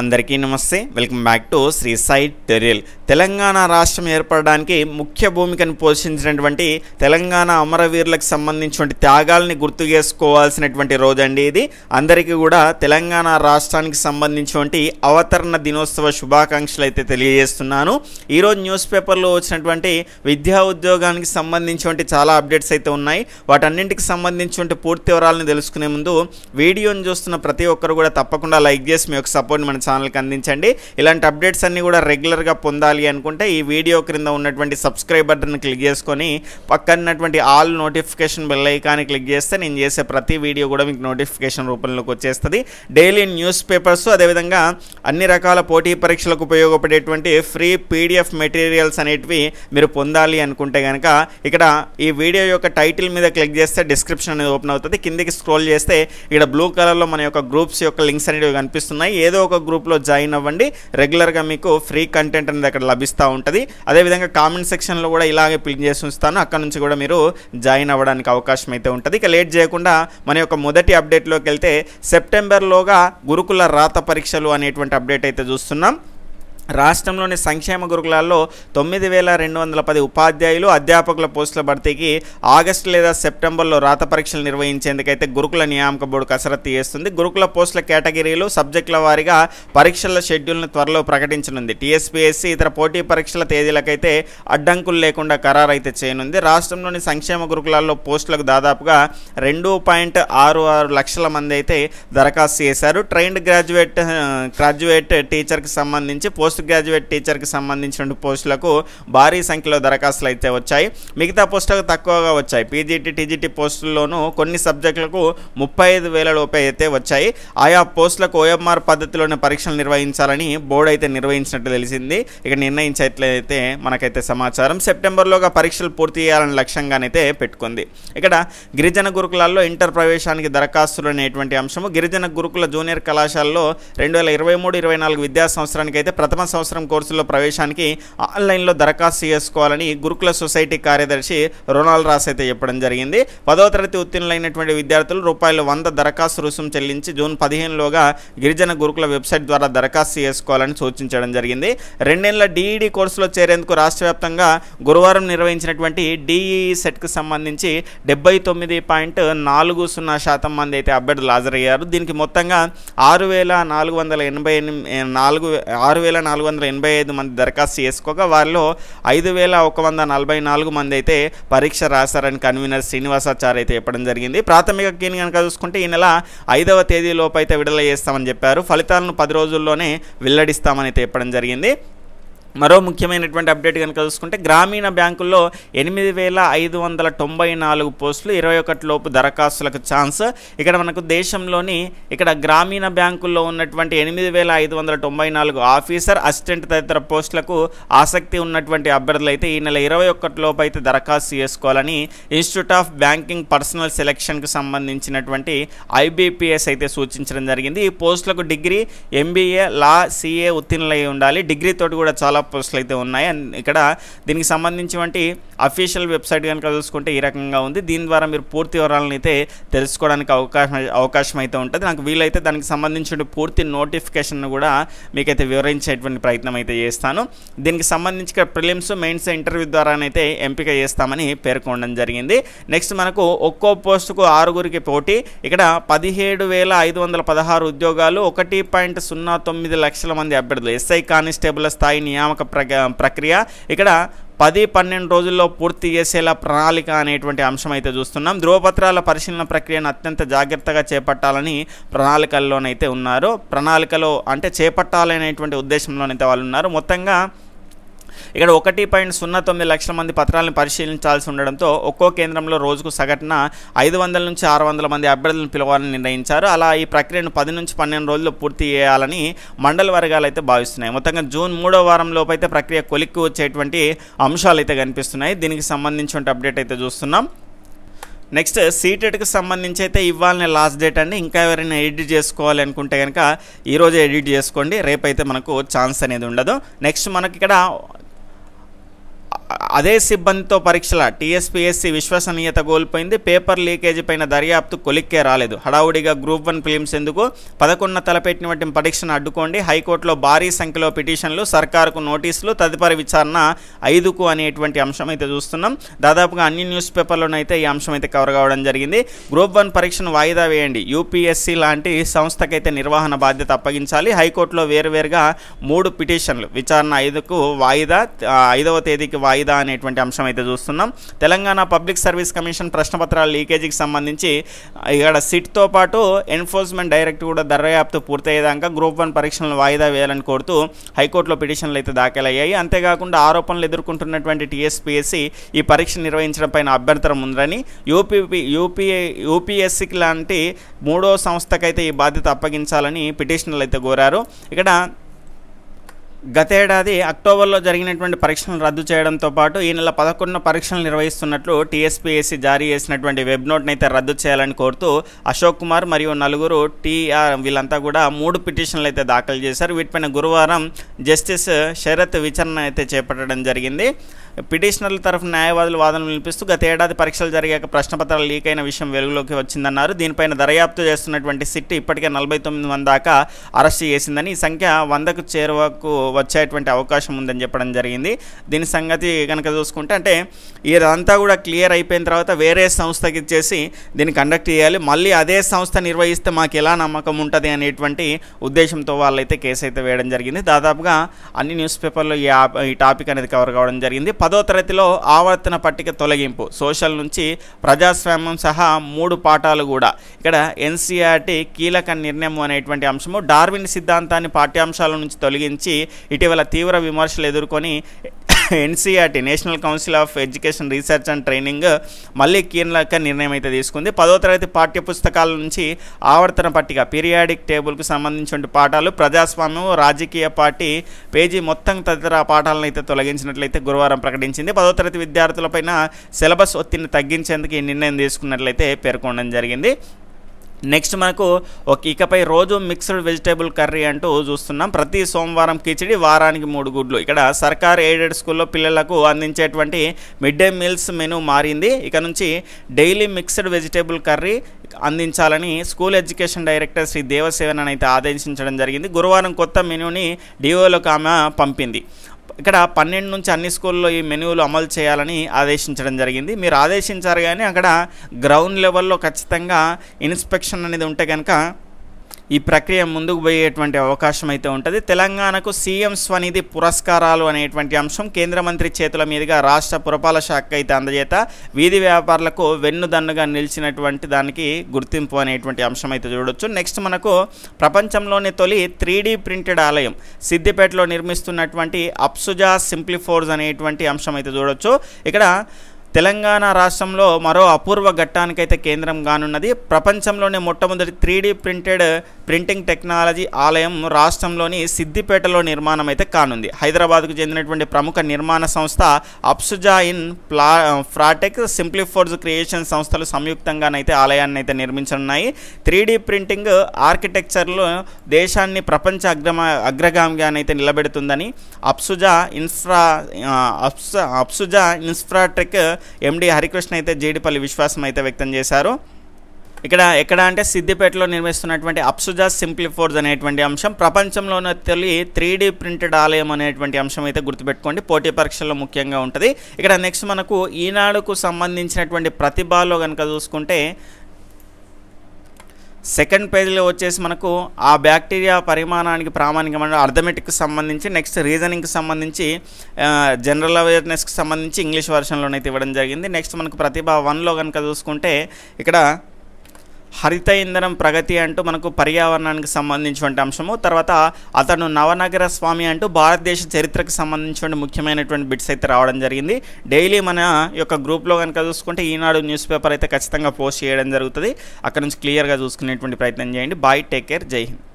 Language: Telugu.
అందరికీ నమస్తే welcome back to Shri Sai టెరియల్ తెలంగాణ రాష్ట్రం ఏర్పడడానికి ముఖ్య భూమికను పోషించినటువంటి తెలంగాణ అమరవీరులకు సంబంధించినటువంటి త్యాగాలని గుర్తు చేసుకోవాల్సినటువంటి రోజండి ఇది అందరికీ కూడా తెలంగాణ రాష్ట్రానికి సంబంధించినటువంటి అవతరణ దినోత్సవ శుభాకాంక్షలు అయితే తెలియజేస్తున్నాను ఈరోజు న్యూస్ పేపర్లో వచ్చినటువంటి విద్యా ఉద్యోగానికి సంబంధించినటువంటి చాలా అప్డేట్స్ అయితే ఉన్నాయి వాటన్నింటికి సంబంధించినటువంటి పూర్తి వివరాలను తెలుసుకునే ముందు వీడియోని చూస్తున్న ప్రతి ఒక్కరు కూడా తప్పకుండా లైక్ చేసి మీ యొక్క సపోర్ట్ మన ఛానల్కి అందించండి ఇలాంటి అప్డేట్స్ అన్నీ కూడా రెగ్యులర్గా పొందాలి అనుకుంటే ఈ వీడియో క్రింద ఉన్నటువంటి సబ్స్క్రైబ్ బటన్ క్లిక్ చేసుకొని పక్కనటువంటి ఆల్ నోటిఫికేషన్ బెల్ ఐకాన్ని క్లిక్ చేస్తే నేను చేసే ప్రతి వీడియో కూడా మీకు నోటిఫికేషన్ రూపంలోకి వచ్చేస్తుంది డైలీ న్యూస్ పేపర్స్ అదేవిధంగా అన్ని రకాల పోటీ పరీక్షలకు ఉపయోగపడేటువంటి ఫ్రీ పీడిఎఫ్ మెటీరియల్స్ అనేటివి మీరు పొందాలి అనుకుంటే కనుక ఇక్కడ ఈ వీడియో యొక్క టైటిల్ మీద క్లిక్ చేస్తే డిస్క్రిప్షన్ అనేది ఓపెన్ అవుతుంది కిందికి స్క్రోల్ చేస్తే ఇక్కడ బ్లూ కలర్లో మన యొక్క గ్రూప్స్ యొక్క లింక్స్ అనేవి కనిపిస్తున్నాయి ఏదో ఒక గ్రూప్ గ్రూప్లో జాయిన్ అవ్వండి రెగ్యులర్గా మీకు ఫ్రీ కంటెంట్ అనేది అక్కడ లభిస్తూ ఉంటుంది అదేవిధంగా కామెంట్ సెక్షన్లో కూడా ఇలాగే పిలిచి చేసి ఉంచుతాను అక్కడ నుంచి కూడా మీరు జాయిన్ అవ్వడానికి అవకాశం అయితే ఉంటుంది ఇక లేట్ చేయకుండా మన యొక్క మొదటి అప్డేట్లోకి వెళ్తే సెప్టెంబర్లోగా గురుకుల రాత పరీక్షలు అనేటువంటి అప్డేట్ అయితే చూస్తున్నాం రాష్ట్రంలోని సంక్షేమ గురుకులాల్లో తొమ్మిది వేల రెండు వందల పది ఉపాధ్యాయులు అధ్యాపకుల పోస్టుల భర్తీకి ఆగస్టు లేదా సెప్టెంబర్లో రాత పరీక్షలు నిర్వహించేందుకైతే గురుకుల నియామక బోర్డు కసరత్తు చేస్తుంది గురుకుల పోస్టుల కేటగిరీలు సబ్జెక్టుల వారీగా పరీక్షల షెడ్యూల్ను త్వరలో ప్రకటించనుంది టీఎస్పీఎస్సీ ఇతర పోటీ పరీక్షల తేదీలకైతే అడ్డంకులు లేకుండా ఖరారైతే చేయనుంది రాష్ట్రంలోని సంక్షేమ గురుకులాల్లో పోస్టులకు దాదాపుగా రెండు పాయింట్ ఆరు ఆరు లక్షల మంది అయితే దరఖాస్తు చేశారు ట్రైన్డ్ గ్రాడ్యుయేట్ గ్రాడ్యుయేట్ టీచర్కి సంబంధించి పోస్ట్ పోస్ట్ గ్రాడ్యుయేట్ టీచర్కి సంబంధించిన పోస్టులకు భారీ సంఖ్యలో దరఖాస్తులు అయితే వచ్చాయి మిగతా పోస్టులకు తక్కువగా వచ్చాయి పీజీటీ టీజీటీ పోస్టుల్లోనూ కొన్ని సబ్జెక్టులకు ముప్పై ఐదు వేల లోపే అయితే వచ్చాయి ఆయా పోస్టులకు ఓఎంఆర్ పద్ధతిలోనే పరీక్షలు నిర్వహించాలని బోర్డు అయితే నిర్వహించినట్టు తెలిసింది ఇక నిర్ణయించట్లయితే మనకైతే సమాచారం సెప్టెంబర్లోగా పరీక్షలు పూర్తి చేయాలని లక్ష్యంగానైతే పెట్టుకుంది ఇక్కడ గిరిజన గురుకులాల్లో ఇంటర్ ప్రవేశానికి దరఖాస్తులు అనేటువంటి అంశము గిరిజన గురుకుల జూనియర్ కళాశాలలో రెండు వేల ఇరవై మూడు ఇరవై నాలుగు విద్యా సంవత్సరానికి అయితే ప్రథమ సంవత్సరం కోర్సుల్లో ప్రవేశానికి ఆన్లైన్లో దరఖాస్తు చేసుకోవాలని గురుకుల సొసైటీ కార్యదర్శి రొనాల్ రాస్ అయితే చెప్పడం జరిగింది పదో తరగతి ఉత్తీర్ణులైనటువంటి విద్యార్థులు రూపాయలు వంద దరఖాస్తు రుసుము చెల్లించి జూన్ పదిహేనులోగా గిరిజన గురుకుల వెబ్సైట్ ద్వారా దరఖాస్తు చేసుకోవాలని సూచించడం జరిగింది రెండేళ్ల డిఈడి కోర్సులో చేరేందుకు రాష్ట్ర వ్యాప్తంగా గురువారం నిర్వహించినటువంటి డిఈ సెట్కు సంబంధించి డెబ్బై తొమ్మిది పాయింట్ నాలుగు సున్నా శాతం మంది అయితే అభ్యర్థులు హాజరయ్యారు దీనికి మొత్తంగా ఆరు వేల నాలుగు వందల ఎనభై ఎనిమిది నాలుగు ఆరు వేల నాలుగు వందల ఎనభై ఐదు మంది దరఖాస్తు చేసుకోగా వారిలో ఐదు వేల ఒక వంద నలభై నాలుగు మంది అయితే పరీక్ష రాశారని కన్వీనర్ శ్రీనివాసాచార్య అయితే చెప్పడం జరిగింది ప్రాథమిక కీని కనుక చూసుకుంటే ఈ నెల ఐదవ తేదీలోపు అయితే విడుదల చేస్తామని చెప్పారు ఫలితాలను పది రోజుల్లోనే వెల్లడిస్తామని అయితే చెప్పడం జరిగింది మరో ముఖ్యమైనటువంటి అప్డేట్ కనుక చూసుకుంటే గ్రామీణ బ్యాంకుల్లో ఎనిమిది వేల ఐదు వందల తొంభై నాలుగు పోస్టులు ఇరవై ఒకటి లోపు దరఖాస్తులకు ఛాన్స్ ఇక్కడ మనకు దేశంలోని ఇక్కడ గ్రామీణ బ్యాంకుల్లో ఉన్నటువంటి ఎనిమిది వేల ఐదు వందల తొంభై నాలుగు ఆఫీసర్ అసిస్టెంట్ తదితర పోస్టులకు ఆసక్తి ఉన్నటువంటి అభ్యర్థులు అయితే ఈ నెల ఇరవై ఒకటి లోపు అయితే దరఖాస్తు చేసుకోవాలని ఇన్స్టిట్యూట్ ఆఫ్ బ్యాంకింగ్ పర్సనల్ సెలెక్షన్కి సంబంధించినటువంటి ఐబీపీఎస్ అయితే సూచించడం జరిగింది ఈ పోస్టులకు డిగ్రీ ఎంబీఏ లా సిఏ ఉత్తీర్ణులై ఉండాలి డిగ్రీతో కూడా చాలా జాబ్ అయితే ఉన్నాయి అండ్ ఇక్కడ దీనికి సంబంధించినటువంటి అఫీషియల్ వెబ్సైట్ కనుక చూసుకుంటే ఈ రకంగా ఉంది దీని ద్వారా మీరు పూర్తి వివరాలను అయితే తెలుసుకోవడానికి అవకాశం అవకాశం అయితే ఉంటుంది నాకు వీలైతే దానికి సంబంధించిన పూర్తి నోటిఫికేషన్ కూడా మీకైతే వివరించేటువంటి ప్రయత్నం అయితే చేస్తాను దీనికి సంబంధించి ప్రిలిమ్స్ మెయిన్స్ ఇంటర్వ్యూ ద్వారానైతే ఎంపిక చేస్తామని పేర్కొనడం జరిగింది నెక్స్ట్ మనకు ఒక్కో పోస్టుకు ఆరుగురికి పోటీ ఇక్కడ పదిహేడు వేల ఐదు వందల పదహారు ఉద్యోగాలు ఒకటి పాయింట్ సున్నా తొమ్మిది లక్షల మంది అభ్యర్థులు ఎస్ఐ కానిస్టేబుల్ స్థాయి నియామక ఒక ప్రక్రియ ఇక్కడ పది పన్నెండు రోజుల్లో పూర్తి చేసేలా ప్రణాళిక అనేటువంటి అంశం అయితే చూస్తున్నాం ధృవపత్రాల పరిశీలన ప్రక్రియను అత్యంత జాగ్రత్తగా చేపట్టాలని ప్రణాళికల్లోనైతే ఉన్నారు ప్రణాళికలో అంటే చేపట్టాలనేటువంటి ఉద్దేశంలోనైతే వాళ్ళు ఉన్నారు మొత్తంగా ఇక్కడ ఒకటి పాయింట్ సున్నా తొమ్మిది లక్షల మంది పత్రాలను పరిశీలించాల్సి ఉండడంతో ఒక్కో కేంద్రంలో రోజుకు సగటున ఐదు వందల నుంచి ఆరు వందల మంది అభ్యర్థులను పిలవాలని నిర్ణయించారు అలా ఈ ప్రక్రియను పది నుంచి పన్నెండు రోజుల్లో పూర్తి చేయాలని మండల వర్గాలు అయితే భావిస్తున్నాయి మొత్తంగా జూన్ మూడో వారం లోపైతే ప్రక్రియ కొలిక్కి వచ్చేటువంటి అంశాలు అయితే కనిపిస్తున్నాయి దీనికి సంబంధించిన అప్డేట్ అయితే చూస్తున్నాం నెక్స్ట్ సీటెట్కి సంబంధించి అయితే ఇవ్వాలనే లాస్ట్ డేట్ అండి ఇంకా ఎవరైనా ఎడిట్ చేసుకోవాలి అనుకుంటే కనుక ఈరోజే ఎడిట్ చేసుకోండి రేపైతే మనకు ఛాన్స్ అనేది ఉండదు నెక్స్ట్ మనకి ఇక్కడ అదే సిబ్బందితో పరీక్షల టీఎస్పీఎస్సీ విశ్వసనీయత కోల్పోయింది పేపర్ లీకేజీ పైన దర్యాప్తు కొలిక్కే రాలేదు హడావుడిగా గ్రూప్ వన్ ఫిలిమ్స్ ఎందుకు పదకొండున వంటి పరీక్షను అడ్డుకోండి హైకోర్టులో భారీ సంఖ్యలో పిటిషన్లు సర్కారుకు నోటీసులు తదుపరి విచారణ ఐదుకు అనేటువంటి అంశం అయితే చూస్తున్నాం దాదాపుగా అన్ని న్యూస్ పేపర్లోనైతే ఈ అంశం అయితే కవర్ కావడం జరిగింది గ్రూప్ వన్ పరీక్షను వాయిదా వేయండి యూపీఎస్సీ లాంటి సంస్థకైతే నిర్వహణ బాధ్యత అప్పగించాలి హైకోర్టులో వేరువేరుగా మూడు పిటిషన్లు విచారణ ఐదుకు వాయిదా ఐదవ తేదీకి వాయిదా లేదా అనేటువంటి అంశం అయితే చూస్తున్నాం తెలంగాణ పబ్లిక్ సర్వీస్ కమిషన్ ప్రశ్నపత్రాల లీకేజీకి సంబంధించి ఇక్కడ సిట్తో పాటు ఎన్ఫోర్స్మెంట్ డైరెక్ట్ కూడా దర్యాప్తు పూర్తయ్యేదాకా గ్రూప్ వన్ పరీక్షలను వాయిదా వేయాలని కోరుతూ హైకోర్టులో పిటిషన్లు అయితే దాఖలయ్యాయి అంతేకాకుండా ఆరోపణలు ఎదుర్కొంటున్నటువంటి టీఎస్పీఎస్సీ ఈ పరీక్ష నిర్వహించడం పైన అభ్యంతరం ఉందని యూపీపీ యూపీఏ యూపీఎస్సీకి లాంటి మూడో సంస్థకైతే ఈ బాధ్యత అప్పగించాలని పిటిషన్లు అయితే కోరారు ఇక్కడ గతేడాది అక్టోబర్లో జరిగినటువంటి పరీక్షలను రద్దు చేయడంతో పాటు ఈ నెల పదకొండున పరీక్షలు నిర్వహిస్తున్నట్లు టీఎస్పీఎస్సీ జారీ చేసినటువంటి వెబ్ నోట్ని అయితే రద్దు చేయాలని కోరుతూ అశోక్ కుమార్ మరియు నలుగురు టీఆర్ వీళ్ళంతా కూడా మూడు పిటిషన్లు అయితే దాఖలు చేశారు వీటిపైన గురువారం జస్టిస్ శరత్ విచారణ అయితే చేపట్టడం జరిగింది పిటిషనర్ల తరఫున న్యాయవాదులు వాదనలు వినిపిస్తూ గత ఏడాది పరీక్షలు జరిగాక ప్రశ్నపత్రాలు లీక్ అయిన విషయం వెలుగులోకి వచ్చిందన్నారు దీనిపైన దర్యాప్తు చేస్తున్నటువంటి సిట్ ఇప్పటికే నలభై తొమ్మిది మంది దాకా అరెస్ట్ చేసిందని ఈ సంఖ్య వందకు చేరువకు వచ్చేటువంటి అవకాశం ఉందని చెప్పడం జరిగింది దీని సంగతి కనుక చూసుకుంటే అంటే ఇదంతా కూడా క్లియర్ అయిపోయిన తర్వాత వేరే సంస్థకి ఇచ్చేసి దీన్ని కండక్ట్ చేయాలి మళ్ళీ అదే సంస్థ నిర్వహిస్తే మాకు ఎలా నమ్మకం ఉంటుంది అనేటువంటి ఉద్దేశంతో వాళ్ళైతే కేసు అయితే వేయడం జరిగింది దాదాపుగా అన్ని న్యూస్ పేపర్లో ఈ టాపిక్ అనేది కవర్ కావడం జరిగింది పదో తరగతిలో ఆవర్తన పట్టిక తొలగింపు సోషల్ నుంచి ప్రజాస్వామ్యం సహా మూడు పాఠాలు కూడా ఇక్కడ ఎన్సీఆర్టీ కీలక నిర్ణయం అనేటువంటి అంశము డార్విన్ సిద్ధాంతాన్ని పాఠ్యాంశాల నుంచి తొలగించి ఇటీవల తీవ్ర విమర్శలు ఎదుర్కొని NCERT national council of education research and training మళ్ళీ కీలక నిర్ణయం అయితే తీసుకుంది పదో తరగతి పాఠ్య పుస్తకాల నుంచి ఆవర్తన పట్టిక పీరియాడిక్ టేబుల్కు సంబంధించిన పాఠాలు ప్రజాస్వామ్యం రాజకీయ పార్టీ పేజీ మొత్తం తదితర పాఠాలను అయితే తొలగించినట్లయితే గురువారం ప్రకటించింది పదో తరగతి విద్యార్థులపైన సిలబస్ ఒత్తిడిని తగ్గించేందుకు ఈ నిర్ణయం తీసుకున్నట్లయితే పేర్కొనడం జరిగింది నెక్స్ట్ మనకు ఒక ఇకపై రోజు మిక్స్డ్ వెజిటేబుల్ కర్రీ అంటూ చూస్తున్నాం ప్రతి సోమవారం కిచిడి వారానికి మూడు గుడ్లు ఇక్కడ సర్కార్ ఎయిడెడ్ స్కూల్లో పిల్లలకు అందించేటువంటి మిడ్ డే మీల్స్ మెనూ మారింది ఇక నుంచి డైలీ మిక్స్డ్ వెజిటేబుల్ కర్రీ అందించాలని school education director Shri Devasena అయితే ఆదేశించడం జరిగింది గురువారం కొత్త మెనూని డిఓలకు ఆమె పంపింది ఇక్కడ పన్నెండు నుంచి అన్ని స్కూల్లో ఈ మెనూలు అమలు చేయాలని ఆదేశించడం జరిగింది మీరు ఆదేశించారు కానీ అక్కడ గ్రౌండ్ లెవెల్లో ఖచ్చితంగా ఇన్స్పెక్షన్ అనేది ఉంటే కనుక ఈ ప్రక్రియ ముందుకు పోయేటువంటి అవకాశం అయితే ఉంటుంది తెలంగాణకు సీఎం స్వనిధి పురస్కారాలు అనేటువంటి అంశం కేంద్ర మంత్రి చేతుల మీదుగా రాష్ట్ర పురపాలక శాఖ అయితే అందజేత వీధి వ్యాపారులకు వెన్నుదన్నుగా నిలిచినటువంటి దానికి గుర్తింపు అనేటువంటి అంశం అయితే చూడొచ్చు నెక్స్ట్ మనకు ప్రపంచంలోని తొలి త్రీ ప్రింటెడ్ ఆలయం సిద్దిపేటలో నిర్మిస్తున్నటువంటి అప్సుజా సింప్లిఫోర్స్ అనేటువంటి అంశం అయితే చూడొచ్చు ఇక్కడ తెలంగాణ రాష్ట్రంలో మరో అపూర్వ ఘట్టానికైతే కేంద్రం కానున్నది ప్రపంచంలోనే మొట్టమొదటి త్రీ ప్రింటెడ్ ప్రింటింగ్ టెక్నాలజీ ఆలయం రాష్ట్రంలోని సిద్దిపేటలో నిర్మాణం అయితే కానుంది హైదరాబాద్కు చెందినటువంటి ప్రముఖ నిర్మాణ సంస్థ అప్సుజా ఇన్ ప్లా ఫ్రాటెక్ సింప్లిఫోర్జ్ క్రియేషన్ సంస్థలు సంయుక్తంగానైతే ఆలయాన్ని అయితే నిర్మించనున్నాయి త్రీ ప్రింటింగ్ ఆర్కిటెక్చర్లో దేశాన్ని ప్రపంచ అగ్రమ అగ్రగామిగానైతే నిలబెడుతుందని అప్సుజా ఇన్ఫ్రా అప్స అప్సుజా ఇన్ఫ్రాటెక్ ఎండి హరికృష్ణ అయితే జీడిపల్లి విశ్వాసం అయితే వ్యక్తం చేశారు ఇక్కడ ఎక్కడ అంటే సిద్దిపేటలో నిర్మిస్తున్నటువంటి అప్సుజా సింప్లిఫోర్జ్ అనేటువంటి అంశం ప్రపంచంలోనే తొలి త్రీ ప్రింటెడ్ ఆలయం అనేటువంటి అంశం అయితే గుర్తుపెట్టుకోండి పోటీ పరీక్షల్లో ముఖ్యంగా ఉంటుంది ఇక్కడ నెక్స్ట్ మనకు ఈనాడుకు సంబంధించినటువంటి ప్రతిభలో కనుక చూసుకుంటే సెకండ్ పేజీలో వచ్చేసి మనకు ఆ బ్యాక్టీరియా పరిమాణానికి ప్రామాణికమైన అర్థమెటిక్కి సంబంధించి నెక్స్ట్ రీజనింగ్కి సంబంధించి జనరల్ అవేర్నెస్కి సంబంధించి ఇంగ్లీష్ వర్షన్లోనైతే ఇవ్వడం జరిగింది నెక్స్ట్ మనకు ప్రతిభ వన్లో కనుక చూసుకుంటే ఇక్కడ హరిత ఇంధనం ప్రగతి అంటూ మనకు పర్యావరణానికి సంబంధించినటువంటి అంశము తర్వాత అతను నవనగర స్వామి అంటూ భారతదేశ చరిత్రకు సంబంధించినటువంటి ముఖ్యమైనటువంటి బిట్స్ అయితే రావడం జరిగింది డైలీ మన యొక్క గ్రూప్లో కనుక చూసుకుంటే ఈనాడు న్యూస్ పేపర్ అయితే ఖచ్చితంగా పోస్ట్ చేయడం జరుగుతుంది అక్కడ నుంచి క్లియర్గా చూసుకునేటువంటి ప్రయత్నం చేయండి బాయ్ టేక్ కేర్ జై హింద్